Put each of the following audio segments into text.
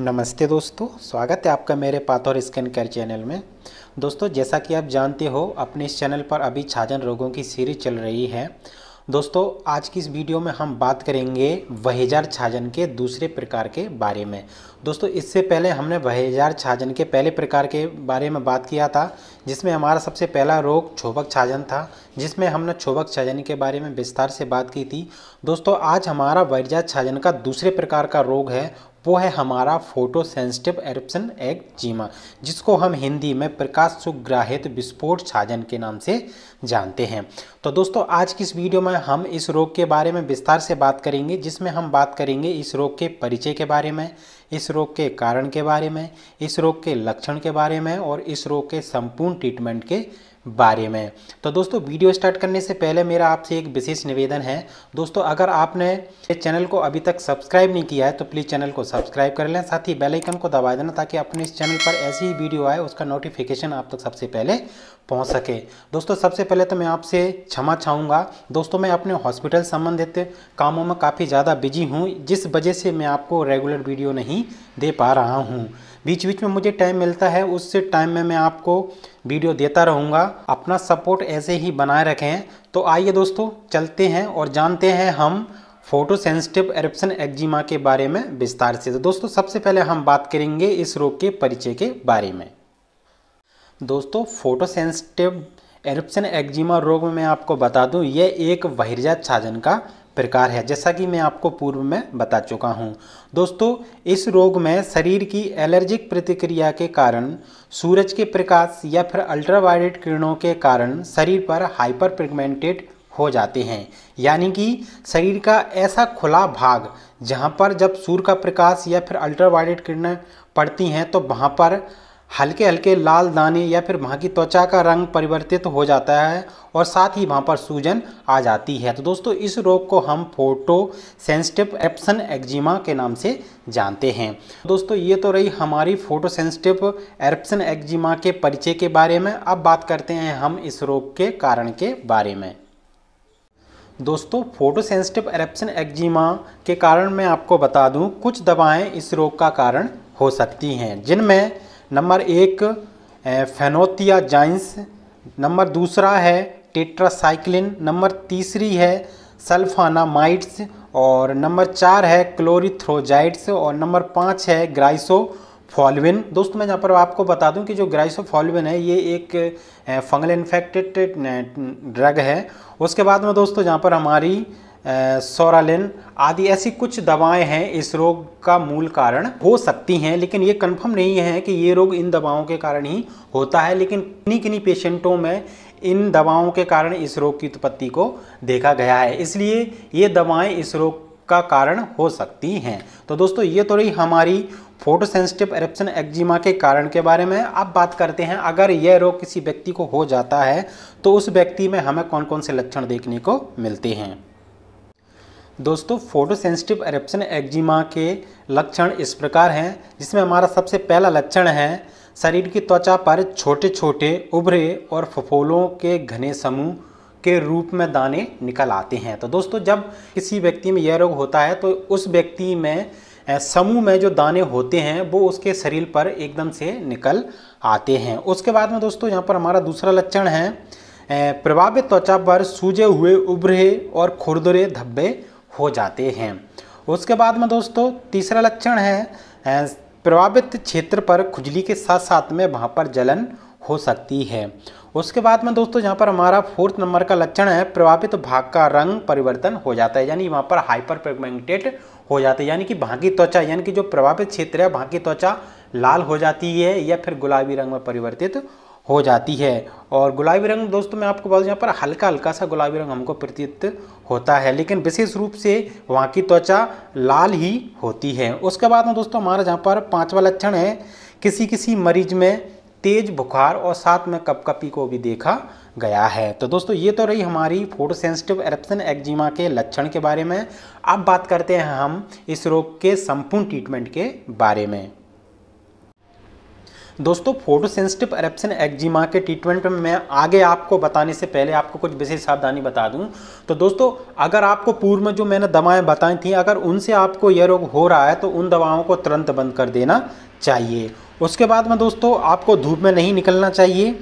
नमस्ते दोस्तों स्वागत है आपका मेरे पाथोर स्कैन केयर चैनल में दोस्तों जैसा कि आप जानते हो अपने इस चैनल पर अभी छाजन रोगों की सीरीज चल रही है दोस्तों आज की इस वीडियो में हम बात करेंगे वहेजार छाजन के दूसरे प्रकार के बारे में दोस्तों इससे पहले हमने वहेजार छाजन के पहले प्रकार के बारे में बात किया था जिसमें हमारा सबसे पहला रोग छोबक छाजन था जिसमें हमने छोबक छाजन के बारे में विस्तार से बात की थी दोस्तों आज हमारा वहेजार छाजन का दूसरे प्रकार का रोग है वो है हमारा photo sensitive eruption eczema जिसको हम हिंदी में प्रकाश सुग्राहित विस्फोट छाजन के नाम से जानते हैं तो दोस्तों आज की इस वीडियो में हम इस रोग के बारे में विस्तार से बात करेंगे जिसमें हम बात करेंगे इस रोग के परिचय के बारे में इस रोग के कारण के बारे में इस रोग के लक्षण के बारे में और इस रोग के संपूर्ण ट्रीटमेंट के बारे में तो दोस्तों वीडियो स्टार्ट करने से पहले मेरा आपसे एक विशेष निवेदन है दोस्तों अगर आपने चैनल को अभी तक सब्सक्राइब नहीं किया है तो प्लीज़ चैनल को सब्सक्राइब कर लें साथ ही बेल आइकन को दबा देना ताकि अपने इस चैनल पर ऐसी ही वीडियो आए उसका नोटिफिकेशन आप तक सबसे पहले पहुंच सके दोस्तों सबसे पहले तो मैं आपसे क्षमा चाहूँगा दोस्तों मैं अपने हॉस्पिटल संबंधित कामों में काफ़ी ज़्यादा बिजी हूँ जिस वजह से मैं आपको रेगुलर वीडियो नहीं दे पा रहा हूँ बीच बीच में मुझे टाइम मिलता है उस टाइम में मैं आपको वीडियो देता रहूँगा अपना सपोर्ट ऐसे ही बनाए रखें तो आइए दोस्तों चलते हैं और जानते हैं हम फोटो सेंसिटिव एरप्सन एक्जिमा के बारे में विस्तार से तो दोस्तों सबसे पहले हम बात करेंगे इस रोग के परिचय के बारे में दोस्तों फोटोसेंसिटिव एरिप्सन एक्जिमा रोग में मैं आपको बता दूं ये एक बहिर्जा छाजन का प्रकार है जैसा कि मैं आपको पूर्व में बता चुका हूं। दोस्तों इस रोग में शरीर की एलर्जिक प्रतिक्रिया के कारण सूरज के प्रकाश या फिर अल्ट्रावायलेट किरणों के कारण शरीर पर हाइपर पिगमेंटेड हो जाते हैं यानी कि शरीर का ऐसा खुला भाग जहां पर जब सूर्य का प्रकाश या फिर अल्ट्रावायलेट किरणें पड़ती हैं तो वहां पर हल्के हल्के लाल दाने या फिर वहाँ की त्वचा का रंग परिवर्तित हो जाता है और साथ ही वहाँ पर सूजन आ जाती है तो दोस्तों इस रोग को हम फोटो सेंसिटिव एप्सन एक्जिमा के नाम से जानते हैं दोस्तों ये तो रही हमारी फोटो सेंसिटिव एप्सन एक्जिमा के परिचय के बारे में अब बात करते हैं हम इस रोग के कारण के बारे में दोस्तों फोटोसेंसिटिव एरेप्सन एक्जिमा के कारण मैं आपको बता दूं कुछ दवाएं इस रोग का कारण हो सकती हैं जिनमें नंबर एक फेनोतिया जाइंस नंबर दूसरा है टेट्रासाइक्लिन नंबर तीसरी है सल्फानामाइट्स और नंबर चार है क्लोरीथ्रोजाइट्स और नंबर पाँच है ग्राइसो फॉलविन दोस्तों मैं यहाँ पर आपको बता दूं कि जो ग्राइसोफॉलविन है ये एक फंगल इन्फेक्टेड ड्रग है उसके बाद में दोस्तों यहाँ पर हमारी सोरालिन आदि ऐसी कुछ दवाएं हैं इस रोग का मूल कारण हो सकती हैं लेकिन ये कंफर्म नहीं है कि ये रोग इन दवाओं के कारण ही होता है लेकिन किन्हीं किन्हीं पेशेंटों में इन दवाओं के कारण इस रोग की उत्पत्ति को देखा गया है इसलिए ये दवाएं इस रोग का कारण हो सकती हैं तो दोस्तों ये तो रही हमारी फोटोसेंसिटिव एरप्शन एक्जिमा के कारण के बारे में अब बात करते हैं अगर यह रोग किसी व्यक्ति को हो जाता है तो उस व्यक्ति में हमें कौन कौन से लक्षण देखने को मिलते हैं दोस्तों फोटो सेंसिटिव एरेप्शन एक्जिमा के लक्षण इस प्रकार हैं जिसमें हमारा सबसे पहला लक्षण है शरीर की त्वचा पर छोटे छोटे उभरे और फफोलों के घने समूह के रूप में दाने निकल आते हैं तो दोस्तों जब किसी व्यक्ति में यह रोग होता है तो उस व्यक्ति में समूह में जो दाने होते हैं वो उसके शरीर पर एकदम से निकल आते हैं उसके बाद में दोस्तों यहाँ पर हमारा दूसरा लक्षण है प्रभावित त्वचा पर सूजे हुए उभरे और खुरदरे धब्बे हो जाते हैं उसके बाद में दोस्तों तीसरा लक्षण है प्रभावित क्षेत्र पर खुजली के साथ साथ में वहाँ पर जलन हो सकती है उसके बाद में दोस्तों यहाँ पर हमारा फोर्थ नंबर का लक्षण है प्रभावित भाग का रंग परिवर्तन हो जाता है यानी वहाँ पर हाइपर पेगमेंटेड हो जाता है यानी कि वहाँ की त्वचा यानी कि जो प्रभावित क्षेत्र है वहाँ की त्वचा लाल हो जाती है या फिर गुलाबी रंग में परिवर्तित हो जाती है और गुलाबी रंग दोस्तों मैं आपको बता दूँ यहाँ पर हल्का हल्का सा गुलाबी रंग हमको प्रतीत होता है लेकिन विशेष रूप से वहाँ की त्वचा लाल ही होती है उसके बाद में दोस्तों हमारा जहाँ पर पाँचवा लक्षण है किसी किसी मरीज में तेज बुखार और साथ में कपकपी को भी देखा गया है तो दोस्तों ये तो रही हमारी फोटो सेंसिटिव एरप्सन एक्जिमा के लक्षण के बारे में अब बात करते हैं हम इस रोग के संपूर्ण ट्रीटमेंट के बारे में दोस्तों फोटो सेंसिटिव एरेप्सन एक्जिमा के ट्रीटमेंट में मैं आगे आपको बताने से पहले आपको कुछ विशेष सावधानी बता दूं तो दोस्तों अगर आपको पूर्व में जो मैंने दवाएं बताई थी अगर उनसे आपको यह रोग हो रहा है तो उन दवाओं को तुरंत बंद कर देना चाहिए उसके बाद में दोस्तों आपको धूप में नहीं निकलना चाहिए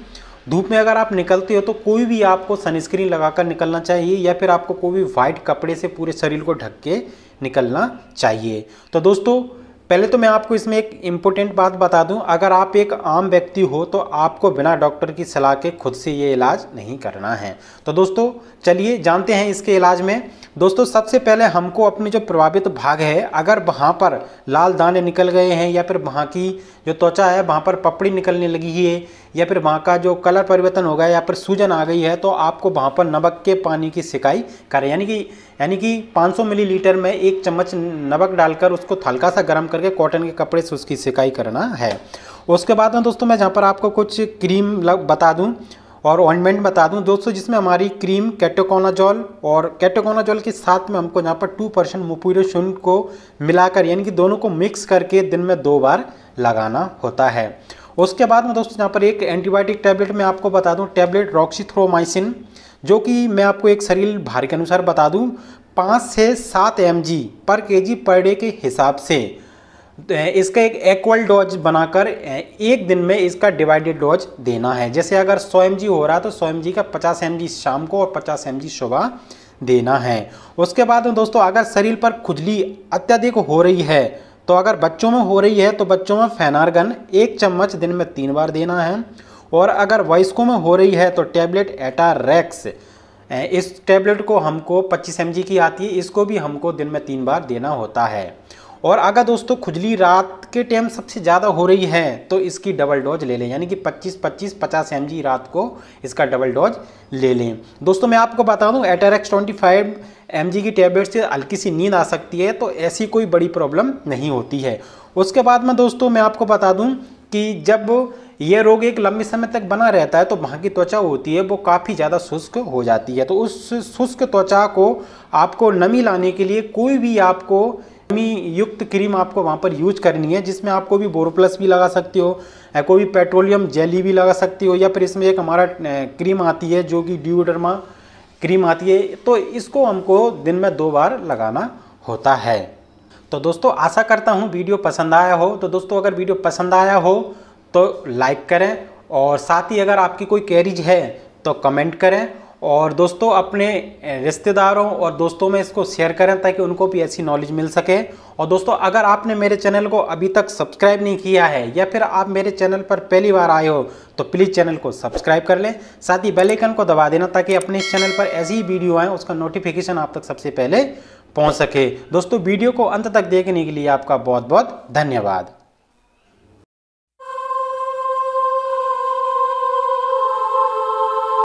धूप में अगर आप निकलते हो तो कोई भी आपको सनस्क्रीन लगाकर निकलना चाहिए या फिर आपको कोई भी वाइट कपड़े से पूरे शरीर को ढक के निकलना चाहिए तो दोस्तों पहले तो मैं आपको इसमें एक इम्पोर्टेंट बात बता दूं अगर आप एक आम व्यक्ति हो तो आपको बिना डॉक्टर की सलाह के खुद से ये इलाज नहीं करना है तो दोस्तों चलिए जानते हैं इसके इलाज में दोस्तों सबसे पहले हमको अपने जो प्रभावित भाग है अगर वहाँ पर लाल दाने निकल गए हैं या फिर वहाँ की जो त्वचा है वहाँ पर पपड़ी निकलने लगी है या फिर वहाँ का जो कलर परिवर्तन हो गया या फिर सूजन आ गई है तो आपको वहाँ पर नमक के पानी की सिकाई करें यानी कि यानी कि 500 मिलीलीटर में एक चम्मच नमक डालकर उसको हल्का सा गर्म करके कॉटन के कपड़े से उसकी सिकाई करना है उसके बाद में दोस्तों मैं जहाँ पर आपको कुछ क्रीम बता दूँ और ऑइंटमेंट बता दूं दोस्तों जिसमें हमारी क्रीम कैटोकोनाजॉल और कैटोकोनाजॉल के साथ में हमको यहाँ पर टू परसेंट मुपूरोशुन को मिलाकर यानी कि दोनों को मिक्स करके दिन में दो बार लगाना होता है उसके बाद में दोस्तों यहाँ पर एक एंटीबायोटिक टैबलेट मैं आपको बता दूँ टैबलेट रॉक्सीथ्रोमाइसिन जो कि मैं आपको एक शरीर भार के अनुसार बता दूँ पाँच से सात एम पर के पर डे के हिसाब से इसका एक एक्वल डोज बनाकर एक दिन में इसका डिवाइडेड डोज देना है जैसे अगर 100 एम हो रहा है तो 100 एम का पचास एम शाम को और पचास एम सुबह देना है उसके बाद में दोस्तों अगर शरीर पर खुजली अत्यधिक हो रही है तो अगर बच्चों में हो रही है तो बच्चों में फैनारगन एक चम्मच दिन में तीन बार देना है और अगर वयस्कों में हो रही है तो टैबलेट एटारैक्स इस टैबलेट को हमको 25 एम की आती है इसको भी हमको दिन में तीन बार देना होता है और अगर दोस्तों खुजली रात के टाइम सबसे ज़्यादा हो रही है तो इसकी डबल डोज ले लें यानी कि 25 25 50 एम रात को इसका डबल डोज ले लें दोस्तों मैं आपको बता दूं एटारेक्स ट्वेंटी फाइव एम की टैबलेट से हल्की सी नींद आ सकती है तो ऐसी कोई बड़ी प्रॉब्लम नहीं होती है उसके बाद में दोस्तों मैं आपको बता दूँ कि जब ये रोग एक लंबे समय तक बना रहता है तो वहाँ की त्वचा होती है वो काफ़ी ज़्यादा शुष्क हो जाती है तो उस शुष्क त्वचा को आपको नमी लाने के लिए कोई भी आपको मी युक्त क्रीम आपको वहाँ पर यूज करनी है जिसमें आपको भी बोरोप्लस भी लगा सकती हो कोई पेट्रोलियम जेली भी लगा सकती हो या फिर इसमें एक हमारा क्रीम आती है जो कि ड्यूडरमा क्रीम आती है तो इसको हमको दिन में दो बार लगाना होता है तो दोस्तों आशा करता हूँ वीडियो पसंद आया हो तो दोस्तों अगर वीडियो पसंद आया हो तो लाइक करें और साथ ही अगर आपकी कोई कैरिज है तो कमेंट करें और दोस्तों अपने रिश्तेदारों और दोस्तों में इसको शेयर करें ताकि उनको भी ऐसी नॉलेज मिल सके और दोस्तों अगर आपने मेरे चैनल को अभी तक सब्सक्राइब नहीं किया है या फिर आप मेरे चैनल पर पहली बार आए हो तो प्लीज़ चैनल को सब्सक्राइब कर लें साथ ही बेल आइकन को दबा देना ताकि अपने इस चैनल पर ऐसी ही वीडियो आएँ उसका नोटिफिकेशन आप तक सबसे पहले पहुँच सके दोस्तों वीडियो को अंत तक देखने के लिए आपका बहुत बहुत धन्यवाद